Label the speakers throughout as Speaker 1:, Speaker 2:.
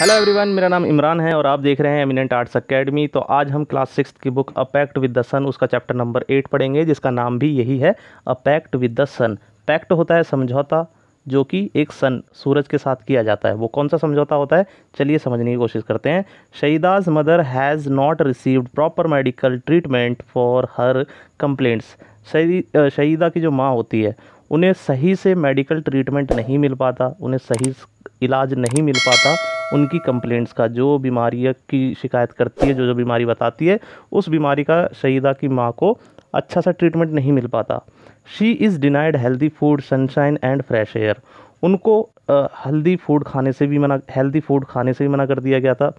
Speaker 1: Hello everyone मेरा नाम इमरान है और आप देख रहे हैं एमिनेंट आर्ट्स एकेडमी तो आज हम क्लास सिक्स की book a pact with the sun उसका चैप्टर नंबर एट पढ़ेंगे जिसका नाम भी यही है a pact with the sun pact होता है समझौता जो कि एक सन सूरज के साथ किया जाता है वो कौन सा समझौता होता है चलिए समझने की कोशिश करते हैं Shahida's mother has not received proper medical treatment for her complaints Shahida की जो माँ होती है उन्हें सही से मेडिकल ट्रीटमेंट नहीं मिल पाता उन्हें सही इलाज नहीं मिल पाता उनकी कंप्लेंट्स का जो बीमारी की शिकायत करती है जो जो बीमारी बताती है उस बीमारी का शहीदा की माँ को अच्छा सा ट्रीटमेंट नहीं मिल पाता she is denied healthy food sunshine and fresh air उनको हेल्दी फूड खाने से भी मना हेल्दी फूड खाने से भी मना कर दिया गया था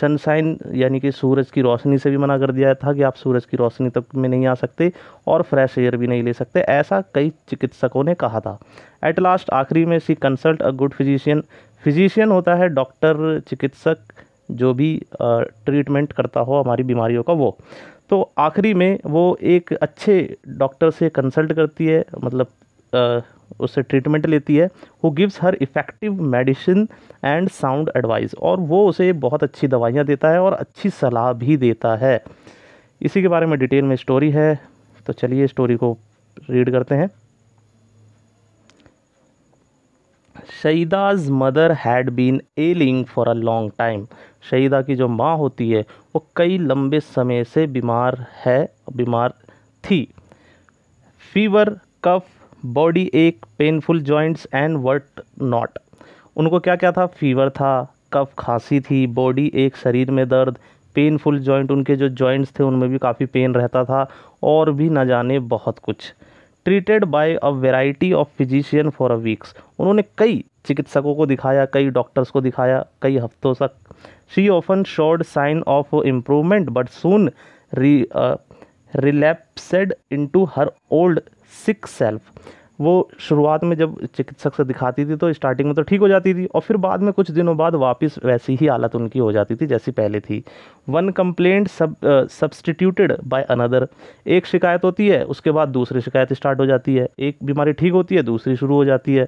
Speaker 1: सनशाइन यानी कि सूरज की रोशनी से भी मना कर दिया था कि आप सूरज की रोशनी तक में नहीं आ सकते और फ्रेश एयर भी नहीं ले सकते ऐसा कई चिकित्सकों ने कहा था एट लास्ट आखिरी में she consult a good physician physician होता है डॉक्टर चिकित्सक जो भी ट्रीटमेंट करता हो हमारी बीमारियों का वो तो आखिरी में वो एक अच्छे डॉक्टर से कंसल्ट करती है मतलब उससे ट्रीटमेंट लेती है वो gives her effective medicine and sound advice और वो उसे बहुत अच्छी दवाइयाँ देता है और अच्छी सलाह भी देता है इसी के बारे में डिटेल में स्टोरी है तो चलिए स्टोरी को रीड करते हैं Shahida's mother had been ailing for a long time Shahida की जो माँ होती है वो कई लंबे समय से बीमार है बीमार थी fever cough body ache painful joints and what not उनको क्या क्या था फीवर था कफ खांसी थी बॉडी एक शरीर में दर्द पेनफुल जॉइंट उनके जो जॉइंट्स थे उनमें भी काफ़ी पेन रहता था और भी ना जाने बहुत कुछ treated by a variety of physician for a weeks उन्होंने कई चिकित्सकों को दिखाया कई डॉक्टर्स को दिखाया कई हफ्तों तक she often showed sign of improvement but soon re in to her old sick self वो शुरुआत में जब चिकित्सक से दिखाती थी तो स्टार्टिंग में तो ठीक हो जाती थी और फिर बाद में कुछ दिनों बाद वापस वैसी ही हालत उनकी हो जाती थी जैसी पहले थी one complaint sub substituted by another एक शिकायत होती है उसके बाद दूसरी शिकायत स्टार्ट हो जाती है एक बीमारी ठीक होती है दूसरी शुरू हो जाती है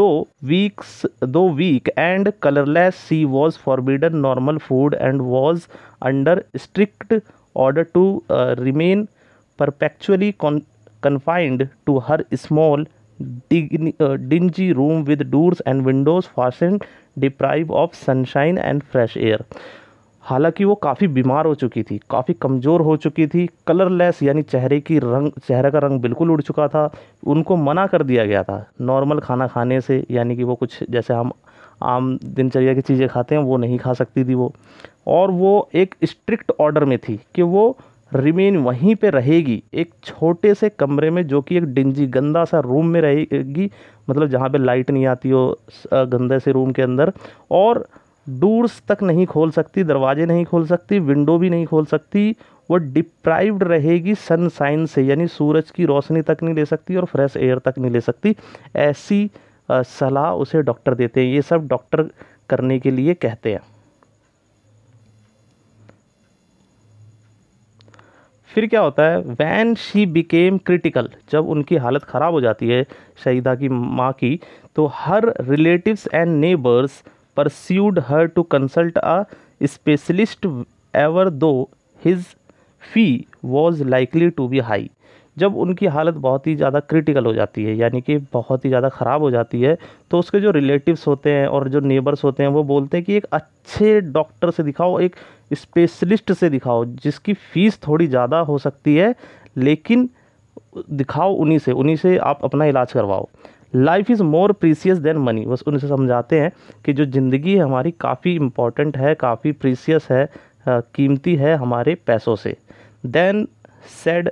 Speaker 1: दो वीक्स दो week and colourless she was forbidden normal food and was under strict order to remain perpetually confined to her small dingy room with doors and windows fastened deprive of sunshine and fresh air हालांकि वो काफ़ी बीमार हो चुकी थी काफ़ी कमज़ोर हो चुकी थी कलरलेस यानी चेहरे की रंग चेहरे का रंग बिल्कुल उड़ चुका था उनको मना कर दिया गया था नॉर्मल खाना खाने से यानी कि वो कुछ जैसे हम आम दिनचर्या की चीज़ें खाते हैं वो नहीं खा सकती थी वो और वो एक स्ट्रिक्ट ऑर्डर में थी कि वो रिमेन वहीं पे रहेगी एक छोटे से कमरे में जो कि एक डिंजी गंदा सा रूम में रहेगी मतलब जहाँ पे लाइट नहीं आती हो गंदे से रूम के अंदर और डोर्स तक नहीं खोल सकती दरवाजे नहीं खोल सकती विंडो भी नहीं खोल सकती वो डिप्राइव्ड रहेगी सनसाइन से यानी सूरज की रोशनी तक नहीं ले सकती और फ्रेश एयर तक नहीं ले सकती ऐसी सलाह उसे डॉक्टर देते हैं ये सब डॉक्टर करने के लिए कहते हैं फिर क्या होता है वैन शी बिकेम क्रिटिकल जब उनकी हालत ख़राब हो जाती है शहीदा की माँ की तो her relatives and neighbours persuaded her to consult a specialist ever though his fee was likely to be high जब उनकी हालत बहुत ही ज़्यादा क्रिटिकल हो जाती है यानी कि बहुत ही ज़्यादा ख़राब हो जाती है तो उसके जो रिलेटिव्स होते हैं और जो नेबर्स होते हैं वो बोलते हैं कि एक अच्छे डॉक्टर से दिखाओ एक स्पेशलिस्ट से दिखाओ जिसकी फ़ीस थोड़ी ज़्यादा हो सकती है लेकिन दिखाओ उन्हीं से उन्हीं से आप अपना इलाज करवाओ life is more precious than money बस उनसे समझाते हैं कि जो ज़िंदगी है हमारी काफ़ी इम्पॉर्टेंट है काफ़ी प्रीसियस है कीमती है हमारे पैसों से then said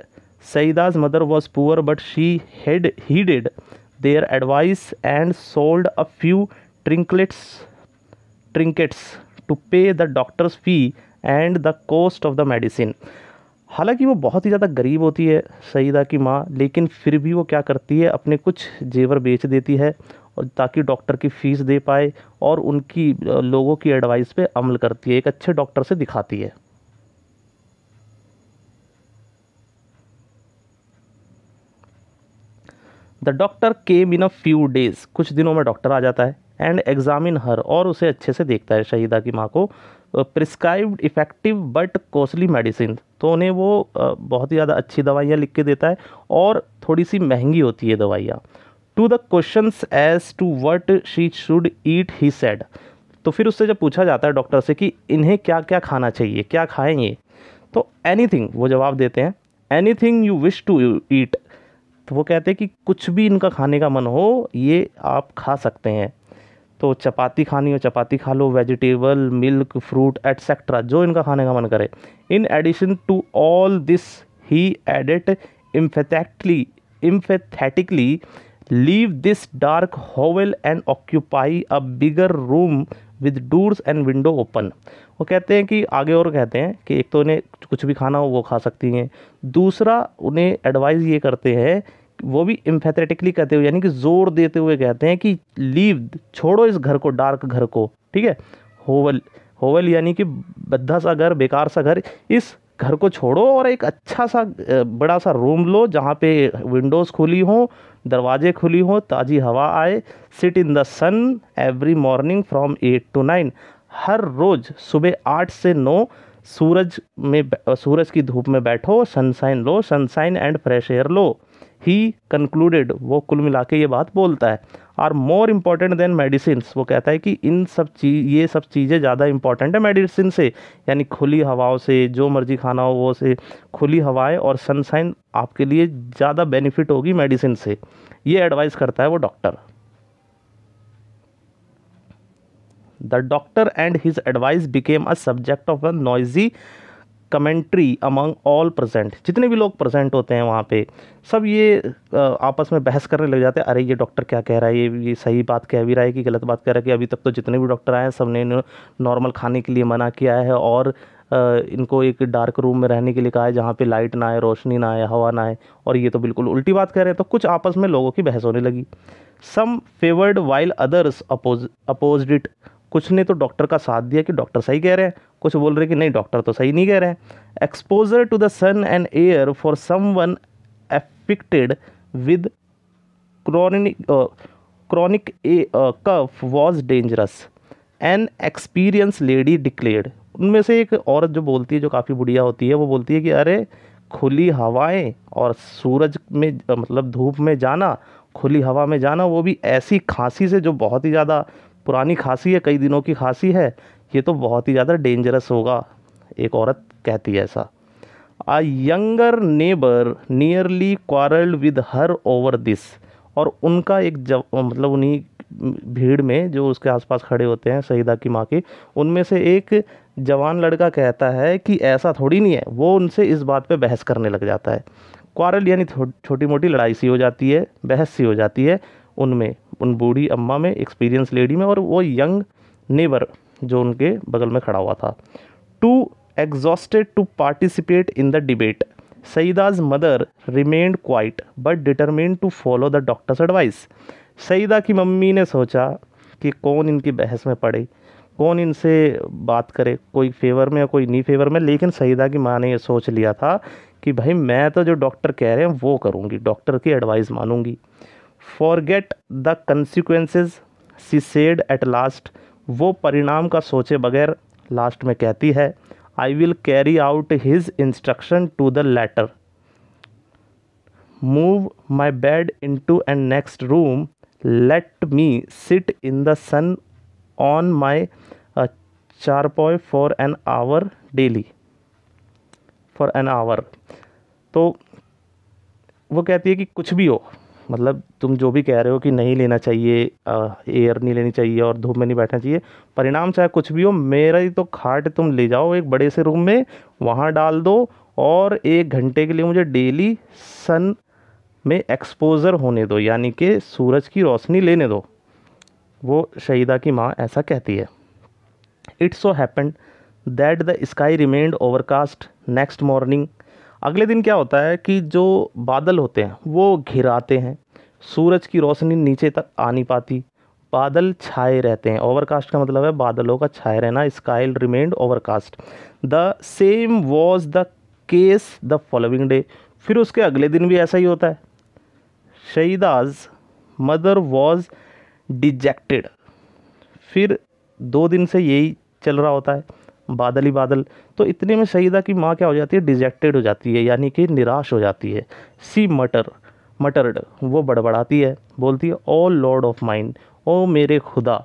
Speaker 1: Saida's mother was poor, but she had heeded their advice and sold a few trinkets, trinkets to pay the doctor's fee and the cost of the medicine. हालांकि वो बहुत ही ज़्यादा गरीब होती है सईदा की माँ लेकिन फिर भी वो क्या करती है अपने कुछ जेवर बेच देती है और ताकि डॉक्टर की फ़ीस दे पाए और उनकी लोगों की एडवाइस पे अमल करती है एक अच्छे डॉक्टर से दिखाती है the doctor came in a few days कुछ दिनों में डॉक्टर आ जाता है एंड एग्जामिन हर और उसे अच्छे से देखता है शहीदा की माँ को prescribed effective but costly medicine तो उन्हें वो बहुत ही ज़्यादा अच्छी दवाइयाँ लिख के देता है और थोड़ी सी महंगी होती है दवाइयाँ to the question as to what she should eat he said तो फिर उससे जब पूछा जाता है डॉक्टर से कि इन्हें क्या क्या खाना चाहिए क्या खाएँ ये तो एनी थिंग वो जवाब देते हैं anything you wish to eat तो वो कहते हैं कि कुछ भी इनका खाने का मन हो ये आप खा सकते हैं तो चपाती खानी हो चपाती खा लो वेजिटेबल मिल्क फ्रूट एट्सेट्रा जो इनका खाने का मन करे in addition to all this he added emphatically emphatically leave this dark hovel and occupy a bigger room with doors and window open वो कहते हैं कि आगे और कहते हैं कि एक तो उन्हें कुछ भी खाना हो वो खा सकती हैं दूसरा उन्हें एडवाइस ये करते हैं वो भी इम्फेथेटिकली कहते हुए यानी कि जोर देते हुए कहते हैं कि लीव छोड़ो इस घर को डार्क घर को ठीक है होवल होवल यानी कि बद्धा सा घर बेकार सा घर इस घर को छोड़ो और एक अच्छा सा बड़ा सा रूम लो जहाँ पे विंडोज़ खुली हों दरवाजे खुली हों ताज़ी हवा आए sit in the sun every morning from eight to nine हर रोज़ सुबह आठ से नौ सूरज में सूरज की धूप में बैठो सनसाइन लो सनसाइन एंड फ्रेश एयर लो ही कंक्लूडेड वो कुल मिला के ये बात बोलता है are more important than medicine वो कहता है कि इन सब चीज ये सब चीज़ें ज़्यादा इंपॉर्टेंट है मेडिसिन से यानी खुली हवाओं से जो मर्जी खाना हो वो से खुली हवाएं और सनसाइन आपके लिए ज़्यादा बेनिफिट होगी मेडिसिन से ये एडवाइस करता है वो doctor the doctor and his advice became a subject of a noisy commentary among all present जितने भी लोग प्रेजेंट होते हैं वहाँ पे सब ये आपस में बहस करने लग जाते हैं अरे ये डॉक्टर क्या कह रहा है ये ये सही बात कह भी रहा है कि गलत बात कह रहा है कि अभी तक तो जितने भी डॉक्टर आए हैं सब ने नॉर्मल खाने के लिए मना किया है और इनको एक डार्क रूम में रहने के लिए कहा है जहाँ पे लाइट ना आए रोशनी ना आए हवा ना आए और ये तो बिल्कुल उल्टी बात कह रहे हैं तो कुछ आपस में लोगों की बहस होने लगी some favoured while others oppose oppose it कुछ ने तो डॉक्टर का साथ दिया कि डॉक्टर सही कह रहे हैं कुछ बोल रहे कि नहीं डॉक्टर तो सही नहीं कह रहे हैं exposure to the sun and air for someone affected with chronic chronic cough was dangerous an experience lady declared उनमें से एक औरत जो बोलती है जो काफ़ी बुढ़िया होती है वो बोलती है कि अरे खुली हवाएं और सूरज में मतलब धूप में जाना खुली हवा में जाना वो भी ऐसी खांसी से जो बहुत ही ज़्यादा पुरानी खांसी है कई दिनों की खांसी है ये तो बहुत ही ज़्यादा डेंजरस होगा एक औरत कहती है ऐसा a younger neighbour nearly quarrelled with her over this और उनका एक जब मतलब उन्हीं भीड़ में जो उसके आसपास खड़े होते हैं शहीदा की माँ के उनमें से एक जवान लड़का कहता है कि ऐसा थोड़ी नहीं है वो उनसे इस बात पे बहस करने लग जाता है क्वारल यानी छोटी मोटी लड़ाई सी हो जाती है बहस सी हो जाती है उनमें उन बूढ़ी अम्मा में एक्सपीरियंस लेडी में और वो यंग नेबर जो उनके बगल में खड़ा हुआ था too exhausted to participate in the debate Saeeda's mother remain quiet but determine to follow the doctor's advice Saeeda की मम्मी ने सोचा कि कौन इनकी बहस में पड़े कौन इनसे बात करे कोई फेवर में या कोई नहीं फेवर में लेकिन सईदा की माँ ने यह सोच लिया था कि भाई मैं तो जो डॉक्टर कह रहे हैं वो करूँगी डॉक्टर की एडवाइस मानूंगी forget the consequences she said at last वो परिणाम का सोचे बगैर लास्ट में कहती है I will carry out his instruction to the letter move my bed into and next room let me sit in the sun on my charpoy for an hour daily for an hour तो वो कहती है कि कुछ भी हो मतलब तुम जो भी कह रहे हो कि नहीं लेना चाहिए एयर नहीं लेनी चाहिए और धूप में नहीं बैठना चाहिए परिणाम चाहे कुछ भी हो मेरा ही तो खाट तुम ले जाओ एक बड़े से रूम में वहाँ डाल दो और एक घंटे के लिए मुझे डेली सन में एक्सपोज़र होने दो यानी कि सूरज की रोशनी लेने दो वो शहीदा की माँ ऐसा कहती है it's so happen that the sky remained overcast next morning अगले दिन क्या होता है कि जो बादल होते हैं वो घिराते हैं सूरज की रोशनी नीचे तक आ नहीं पाती बादल छाए रहते हैं ओवरकास्ट का मतलब है बादलों का छाए रहना sky remained overcast the same was the case the following day फिर उसके अगले दिन भी ऐसा ही होता है शहीदाज मदर वॉज डिजेक्टेड फिर दो दिन से यही चल रहा होता है बादल ही बादल तो इतने में शहीदा की माँ क्या हो जाती है डिजेक्टेड हो जाती है यानी कि निराश हो जाती है सी मटर मटर्ड वो बड़बड़ाती है बोलती है ओ लॉर्ड ऑफ माइंड ओ मेरे खुदा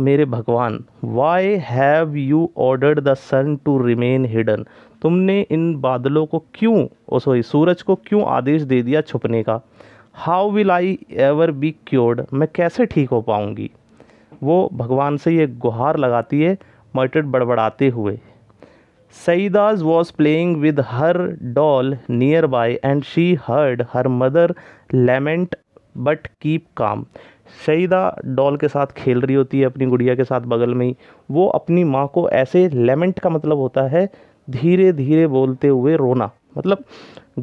Speaker 1: मेरे भगवान why have you ordered the sun to remain hidden तुमने इन बादलों को क्यों ओ oh सॉरी सूरज को क्यों आदेश दे दिया छुपने का how will I ever be cured मैं कैसे ठीक हो पाऊँगी वो भगवान से ये गुहार लगाती है मर्टर्ड बड़बड़ाते हुए was playing with her doll nearby and she heard her mother lament but keep calm Saeeda doll के साथ खेल रही होती है अपनी गुड़िया के साथ बगल में ही वो अपनी माँ को ऐसे लेमेंट का मतलब होता है धीरे धीरे बोलते हुए रोना मतलब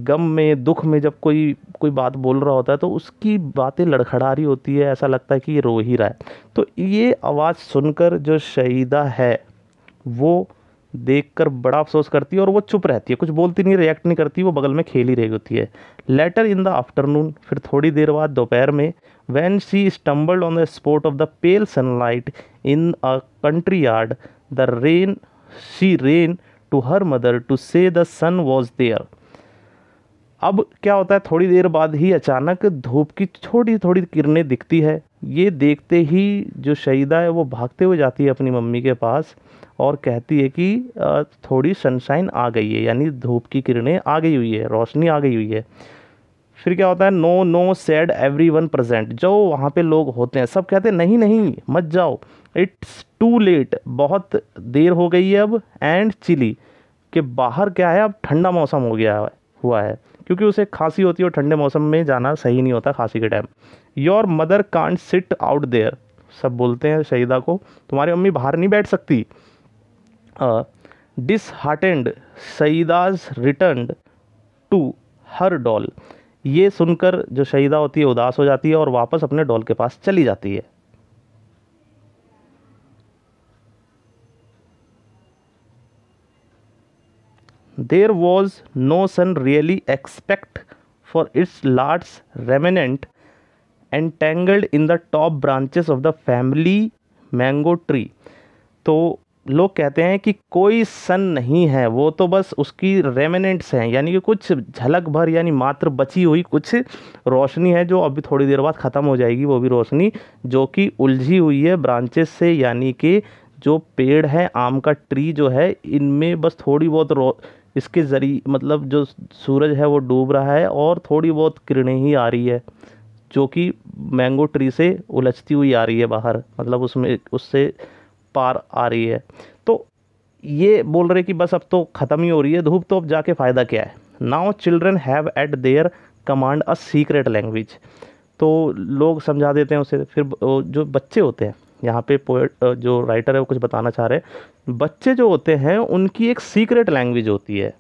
Speaker 1: गम में दुख में जब कोई कोई बात बोल रहा होता है तो उसकी बातें लड़खड़ा रही होती है ऐसा लगता है कि ये रो ही रहा है तो ये आवाज़ सुनकर जो शहीदा है वो देखकर बड़ा अफसोस करती है और वो चुप रहती है कुछ बोलती नहीं रिएक्ट नहीं करती वो बगल में खेल ही रही होती है लेटर इन द आफ्टरनून फिर थोड़ी देर बाद दोपहर में when she stumbled on the spot of the pale sunlight in a country yard the ran she ran to her mother to say the sun was there अब क्या होता है थोड़ी देर बाद ही अचानक धूप की छोटी थोड़ी किरणें दिखती है ये देखते ही जो शहीदा है वो भागते हुए जाती है अपनी मम्मी के पास और कहती है कि थोड़ी सनशाइन आ गई है यानी धूप की किरणें आ गई हुई है रोशनी आ गई हुई है फिर क्या होता है no no said everyone present जो वहाँ पे लोग होते हैं सब कहते हैं नहीं नहीं मत जाओ इट्स टू लेट बहुत देर हो गई है अब एंड चिली के बाहर क्या है अब ठंडा मौसम हो गया हुआ है क्योंकि उसे खांसी होती है और ठंडे मौसम में जाना सही नहीं होता खांसी के time your mother can't sit out there सब बोलते हैं शहीदा को तुम्हारी मम्मी बाहर नहीं बैठ सकती disheartened Shahida's return to her doll ये सुनकर जो शहीदा होती है उदास हो जाती है और वापस अपने डॉल के पास चली जाती है there was no sun really expect for its large remnant entangled in the top branches of the family mango tree तो लोग कहते हैं कि कोई सन नहीं है वो तो बस उसकी रेमिनेंट्स हैं यानी कि कुछ झलक भर यानी मात्र बची हुई कुछ रोशनी है जो अभी थोड़ी देर बाद ख़त्म हो जाएगी वो भी रोशनी जो कि उलझी हुई है ब्रांचेस से यानी कि जो पेड़ है आम का ट्री जो है इनमें बस थोड़ी बहुत इसके ज़रिए मतलब जो सूरज है वो डूब रहा है और थोड़ी बहुत किरणें ही आ रही है जो कि मैंगो ट्री से उलझती हुई आ रही है बाहर मतलब उसमें उससे पार आ रही है तो ये बोल रहे कि बस अब तो ख़त्म ही हो रही है धूप तो अब जाके फ़ायदा क्या है now children have at their command a secret language तो लोग समझा देते हैं उसे फिर जो बच्चे होते हैं यहाँ पे पोएट जो राइटर है वो कुछ बताना चाह रहे हैं बच्चे जो होते हैं उनकी एक सीक्रेट लैंग्वेज होती है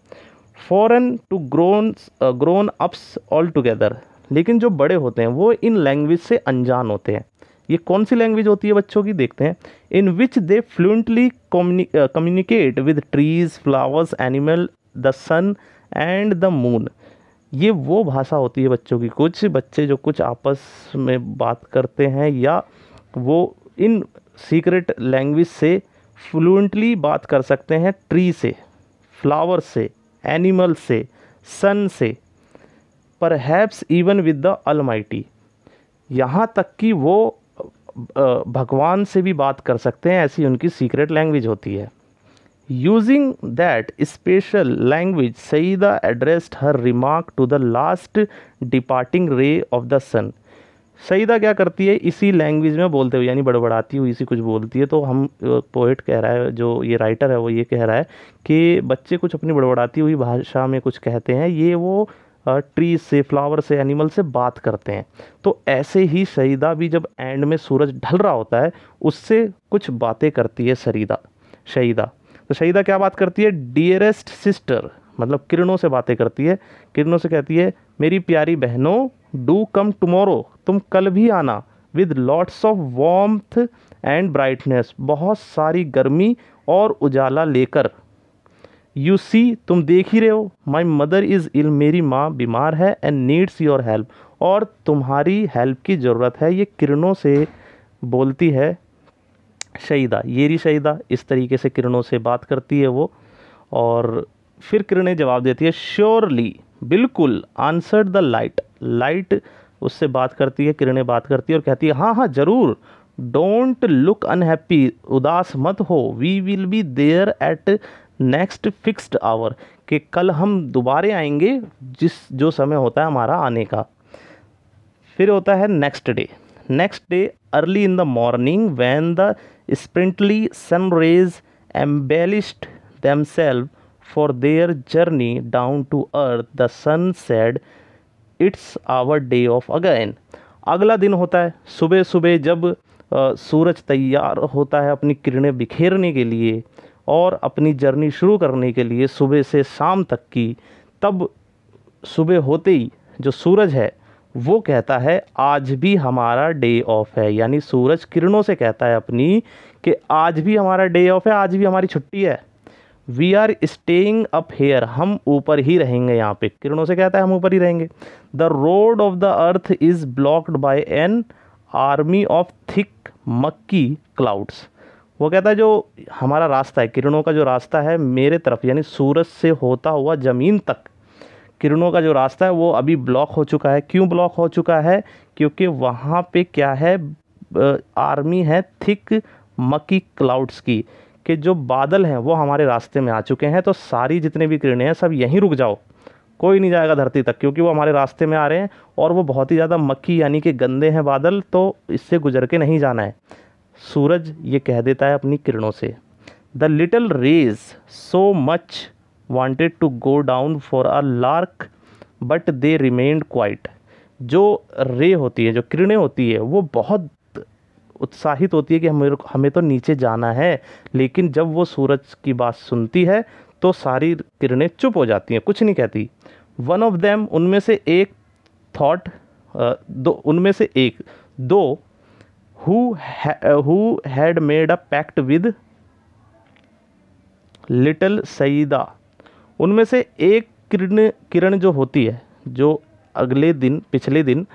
Speaker 1: foreign to grown grown ups all together लेकिन जो बड़े होते हैं वो इन लैंग्वेज से अनजान होते हैं ये कौन सी लैंग्वेज होती है बच्चों की देखते हैं in which they fluently communicate with trees flowers animal the sun and the moon ये वो भाषा होती है बच्चों की कुछ बच्चे जो कुछ आपस में बात करते हैं या वो इन सीक्रेट लैंग्वेज से फ्लुएंटली बात कर सकते हैं ट्री से फ्लावर से एनिमल से सन से perhaps even with the almighty यहाँ तक कि वो भगवान से भी बात कर सकते हैं ऐसी उनकी सीक्रेट लैंग्वेज होती है using that special language Saeeda addressed her remark to the last departing ray of the sun Saeeda क्या करती है इसी लैंग्वेज में बोलते हुए यानी बड़बड़ाती हुई इसी कुछ बोलती है तो हम पोइट कह रहा है जो ये राइटर है वो ये कह रहा है कि बच्चे कुछ अपनी बड़बड़ाती हुई भाषा में कुछ कहते हैं ये वो ट्रीज से फ्लावर से एनिमल से बात करते हैं तो ऐसे ही सईदा भी जब एंड में सूरज ढल रहा होता है उससे कुछ बातें करती है सरीदा शहीदा तो शहीदा क्या बात करती है डियरेस्ट सिस्टर मतलब किरणों से बातें करती है किरणों से कहती है मेरी प्यारी बहनों डू कम टमोरो तुम कल भी आना with lots of warmth and brightness बहुत सारी गर्मी और उजाला लेकर यू सी तुम देख ही रहे हो माई मदर इज़ इल मेरी माँ बीमार है एंड नीड्स योर हेल्प और तुम्हारी हेल्प की ज़रूरत है ये किरणों से बोलती है शहीदा येरी शहीदा इस तरीके से किरणों से बात करती है वो और फिर किरणें जवाब देती है श्योरली बिल्कुल आंसर द लाइट लाइट उससे बात करती है किरणें बात करती है और कहती है हाँ हाँ ज़रूर डोंट लुक अनहैप्पी उदास मत हो we will be there at next fixed hour कि कल हम दोबारे आएंगे जिस जो समय होता है हमारा आने का फिर होता है next day next day early in the morning when the sprightly sun rays embellished themselves for their journey down to earth the sun said it's our day off again अगला दिन होता है सुबह सुबह जब सूरज तैयार होता है अपनी किरणें बिखेरने के लिए और अपनी जर्नी शुरू करने के लिए सुबह से शाम तक की तब सुबह होते ही जो सूरज है वो कहता है आज भी हमारा डे ऑफ है यानी सूरज किरणों से कहता है अपनी कि आज भी हमारा डे ऑफ है आज भी हमारी छुट्टी है we are staying up here हम ऊपर ही रहेंगे यहाँ पे किरणों से कहता है हम ऊपर ही रहेंगे the road of the earth is blocked by an army of thick murky clouds वो कहता है जो हमारा रास्ता है किरणों का जो रास्ता है मेरे तरफ यानी सूरज से होता हुआ ज़मीन तक किरणों का जो रास्ता है वो अभी ब्लॉक हो चुका है क्यों ब्लॉक हो चुका है क्योंकि वहाँ पे क्या है आर्मी है थिक मक्की क्लाउड्स की कि जो बादल हैं वो हमारे रास्ते में आ चुके हैं तो सारी जितने भी किरणें हैं सब यहीं रुक जाओ कोई नहीं जाएगा धरती तक क्योंकि वो हमारे रास्ते में आ रहे हैं और वो बहुत ही ज़्यादा मक्खी यानी कि गंदे हैं बादल तो इससे गुजर के नहीं जाना है सूरज ये कह देता है अपनी किरणों से the little rays so much wanted to go down for a lark but they remained quiet जो रे होती है जो किरणें होती है वो बहुत उत्साहित होती है कि हमें हमें तो नीचे जाना है लेकिन जब वो सूरज की बात सुनती है तो सारी किरणें चुप हो जाती हैं कुछ नहीं कहती वन ऑफ देम उनमें से एक थॉट दो उनमें से एक दो who had made a pact with little Saeeda उनमें से एक किरण किरण जो होती है जो अगले दिन पिछले दिन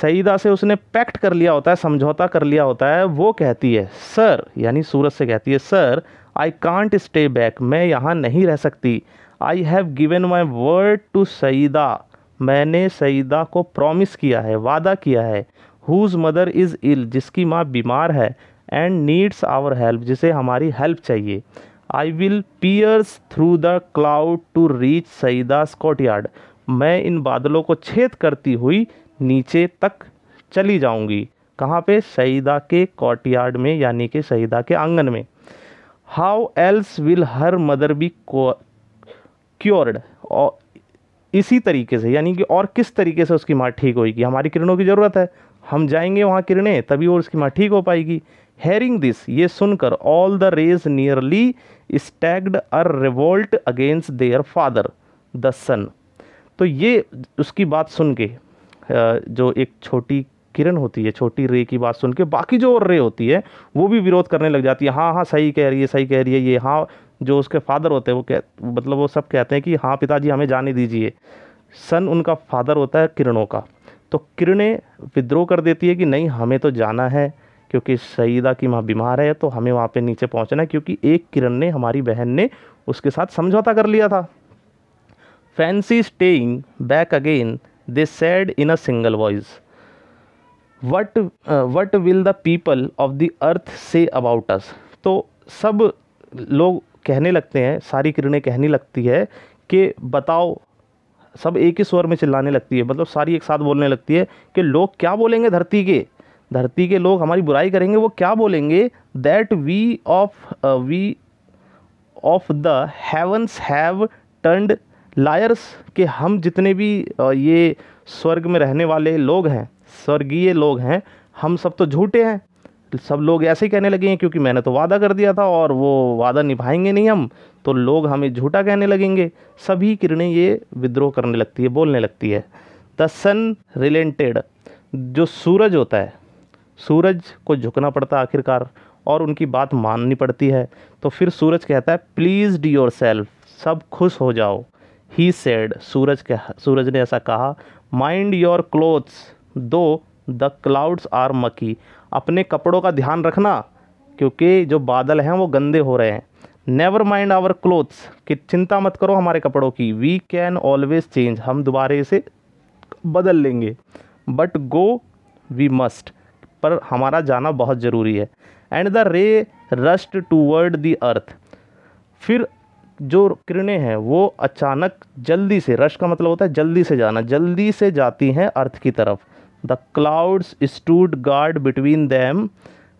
Speaker 1: सईदा से उसने पैक्ट कर लिया होता है समझौता कर लिया होता है वो कहती है सर यानी सूरज से कहती है sir I can't stay back मैं यहाँ नहीं रह सकती I have given my word to Saeeda मैंने सईदा को प्रॉमिस किया है वादा किया है हुज़ मदर इज़ इल जिसकी माँ बीमार है एंड नीड्स आवर हेल्प जिसे हमारी हेल्प चाहिए I will pierce through the cloud to reach Saeeda courtyard मैं इन बादलों को छेद करती हुई नीचे तक चली जाऊंगी कहाँ पे शहीदा के कोर्टयार्ड में यानी कि शहीदा के आंगन में how else will her mother be cured और इसी तरीके से यानी कि और किस तरीके से उसकी माँ ठीक होगी हमारी किरणों की ज़रूरत है हम जाएंगे वहाँ किरणें तभी वो उसकी माँ ठीक हो पाएगी हेयरिंग दिस ये सुनकर all the rays nearly staged a revolt against their father the sun तो ये उसकी बात सुन के जो एक छोटी किरण होती है छोटी रे की बात सुन के बाकी जो और रे होती है वो भी विरोध करने लग जाती है हाँ हाँ सही कह रही है सही कह रही है ये हाँ जो उसके फादर होते हैं वो कह मतलब वो सब कहते हैं कि हाँ पिताजी हमें जाने दीजिए सन उनका फादर होता है किरणों का तो किरणें विद्रोह कर देती है कि नहीं हमें तो जाना है क्योंकि सईदा की माँ बीमार है तो हमें वहाँ पे नीचे पहुँचना है क्योंकि एक किरण ने हमारी बहन ने उसके साथ समझौता कर लिया था fancy staying back again they said in a single voice what what will the people of the earth say about अस तो सब लोग कहने लगते हैं सारी किरणें कहने लगती है कि बताओ सब एक ही स्वर में चिल्लाने लगती है मतलब सारी एक साथ बोलने लगती है कि लोग क्या बोलेंगे धरती के धरती के लोग हमारी बुराई करेंगे वो क्या बोलेंगे that we of we of the heavens have turned liars के हम जितने भी ये स्वर्ग में रहने वाले लोग हैं स्वर्गीय लोग हैं हम सब तो झूठे हैं सब लोग ऐसे ही कहने लगे हैं क्योंकि मैंने तो वादा कर दिया था और वो वादा निभाएंगे नहीं हम तो लोग हमें झूठा कहने लगेंगे सभी किरणें ये विद्रोह करने लगती है बोलने लगती है द सन रिलेंटेड जो सूरज होता है सूरज को झुकना पड़ता आखिरकार और उनकी बात माननी पड़ती है तो फिर सूरज कहता है प्लीज़ डी योर सेल्फ सब खुश हो जाओ ही सेड सूरज के सूरज ने ऐसा कहा mind your clothes though the clouds are murky अपने कपड़ों का ध्यान रखना क्योंकि जो बादल हैं वो गंदे हो रहे हैं नेवर माइंड आवर क्लोथ्स कि चिंता मत करो हमारे कपड़ों की वी कैन ऑलवेज चेंज हम दोबारे इसे बदल लेंगे बट गो वी मस्ट पर हमारा जाना बहुत ज़रूरी है and the ray rushed toward the earth फिर जो किरणें हैं वो अचानक जल्दी से रश का मतलब होता है जल्दी से जाना जल्दी से जाती हैं अर्थ की तरफ the clouds stood guard between them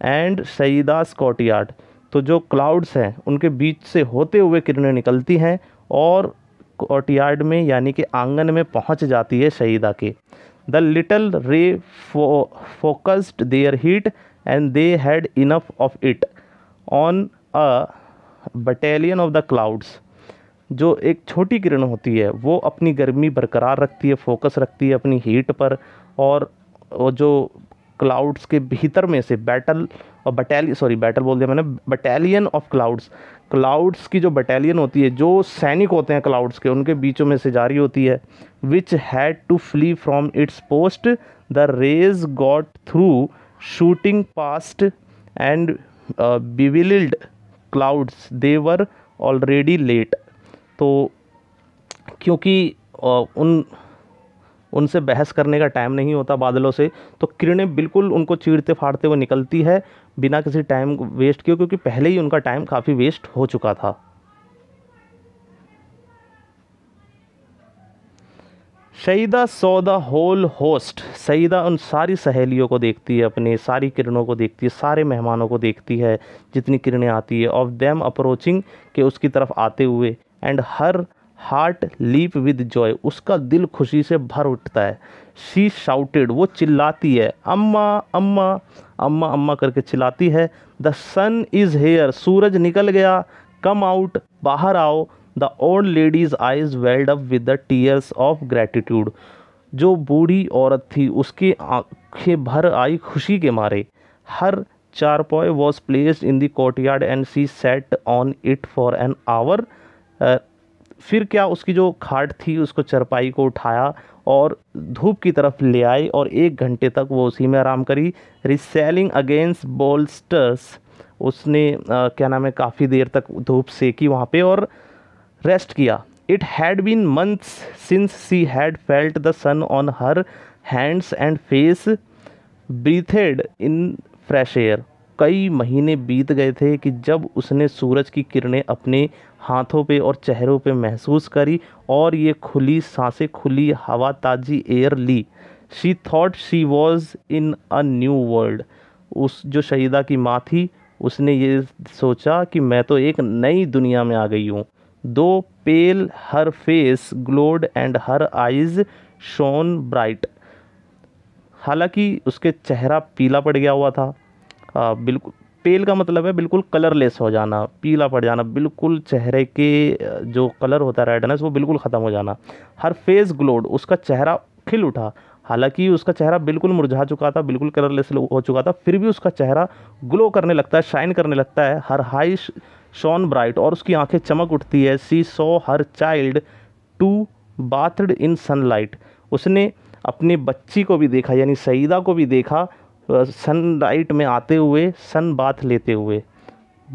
Speaker 1: and Saeeda courtyard तो जो क्लाउड्स हैं उनके बीच से होते हुए किरणें निकलती हैं और कोर्टयार्ड में यानी कि आंगन में पहुंच जाती है शहीदा के the little ray focused their heat and they had enough of it on a battalion of the clouds जो एक छोटी किरण होती है वो अपनी गर्मी बरकरार रखती है फोकस रखती है अपनी हीट पर और वो जो क्लाउड्स के भीतर में से बैटल और बटालियन सॉरी बैटल बोल दिया मैंने बटालियन ऑफ क्लाउड्स क्लाउड्स की जो बटालियन होती है जो सैनिक होते हैं क्लाउड्स के उनके बीचों में से जारी होती है which had to flee from its post the rays got through shooting past and bewildered clouds they were already late तो क्योंकि उन उनसे बहस करने का टाइम नहीं होता बादलों से तो किरणें बिल्कुल उनको चीरते फाड़ते हुए निकलती है बिना किसी टाइम वेस्ट किए क्योंकि पहले ही उनका टाइम काफ़ी वेस्ट हो चुका था Shahida so the whole host Saeeda उन सारी सहेलियों को देखती है अपनी सारी किरणों को देखती है सारे मेहमानों को देखती है जितनी किरणें आती है ऑफ देम अप्रोचिंग के उसकी तरफ आते हुए and her heart leap with joy उसका दिल खुशी से भर उठता है शी शाउटेड वो चिल्लाती है अम्मा अम्मा अम्मा अम्मा करके चिल्लाती है द सन इज़ हेयर सूरज निकल गया कम आउट बाहर आओ the old lady's eyes welled up with the tears of gratitude जो बूढ़ी औरत थी उसके आंखें भर आई खुशी के मारे her charpoy was placed in the courtyard and she sat on it for an hour फिर क्या उसकी जो खाट थी उसको चरपाई को उठाया और धूप की तरफ ले आई और एक घंटे तक वो उसी में आराम करी रिसेलिंग अगेंस्ट बोल्स्टर्स उसने आ, क्या नाम है काफ़ी देर तक धूप सेकी वहाँ पे और रेस्ट किया it had been months since she had felt the sun on her hands and face breathed in fresh air कई महीने बीत गए थे कि जब उसने सूरज की किरणें अपने हाथों पे और चेहरों पे महसूस करी और ये खुली सांसें खुली हवा ताज़ी एयर ली she thought she was in a new world उस जो शहीदा की माँ थी उसने ये सोचा कि मैं तो एक नई दुनिया में आ गई हूँ though pale her face glowed and her eyes shone bright हालांकि उसके चेहरा पीला पड़ गया हुआ था आ, बिल्कुल पेल का मतलब है बिल्कुल कलरलेस हो जाना पीला पड़ जाना बिल्कुल चेहरे के जो कलर होता है रेडनेस वो बिल्कुल ख़त्म हो जाना हर फेस ग्लोड उसका चेहरा खिल उठा हालांकि उसका चेहरा बिल्कुल मुरझा चुका था बिल्कुल कलरलेस हो चुका था फिर भी उसका चेहरा ग्लो करने लगता है शाइन करने लगता है हर हाइश शॉन ब्राइट और उसकी आंखें चमक उठती है she saw her child too bathed in sunlight उसने अपनी बच्ची को भी देखा यानी सईदा को भी देखा सनलाइट में आते हुए सन बाथ लेते हुए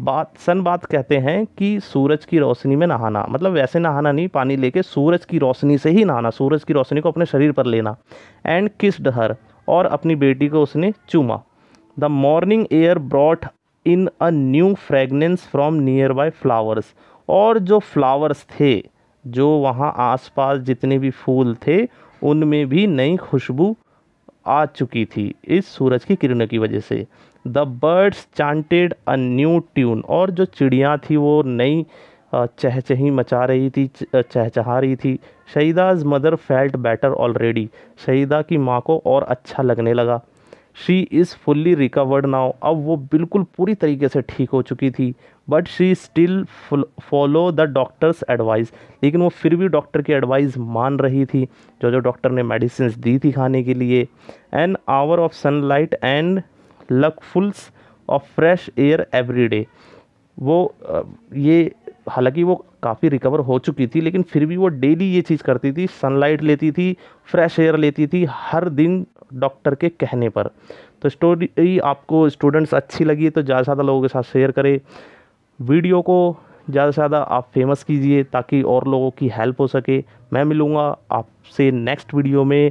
Speaker 1: बात सन बात कहते हैं कि सूरज की रोशनी में नहाना मतलब वैसे नहाना नहीं पानी लेके सूरज की रोशनी से ही नहाना सूरज की रोशनी को अपने शरीर पर लेना एंड किस्ड हर और अपनी बेटी को उसने चूमा the morning air brought in a new fragrance from nearby flowers और जो फ्लावर्स थे जो वहाँ आसपास जितने भी फूल थे उनमें भी नई खुशबू आ चुकी थी इस सूरज की किरणों की वजह से the birds chanted a new tune और जो चिड़ियाँ थी वो नई चहचही मचा रही थी चहचहा रही थी Shahida's mother felt better already Shahida की माँ को और अच्छा लगने लगा she is fully recovered now अब वो बिल्कुल पूरी तरीके से ठीक हो चुकी थी but she still follow the doctor's advice लेकिन वो फिर भी डॉक्टर की एडवाइस मान रही थी जो जो डॉक्टर ने मेडिसिन दी थी खाने के लिए an hour of sunlight and lungfuls of fresh air every day वो ये हालांकि वो काफ़ी रिकवर हो चुकी थी लेकिन फिर भी वो डेली ये चीज़ करती थी सनलाइट लेती थी फ्रेश एयर लेती थी हर दिन डॉक्टर के कहने पर तो स्टोरी आपको स्टूडेंट्स अच्छी लगी तो ज़्यादा से ज़्यादा लोगों के साथ शेयर करें वीडियो को ज़्यादा से ज़्यादा आप फेमस कीजिए ताकि और लोगों की हेल्प हो सके मैं मिलूँगा आपसे नेक्स्ट वीडियो में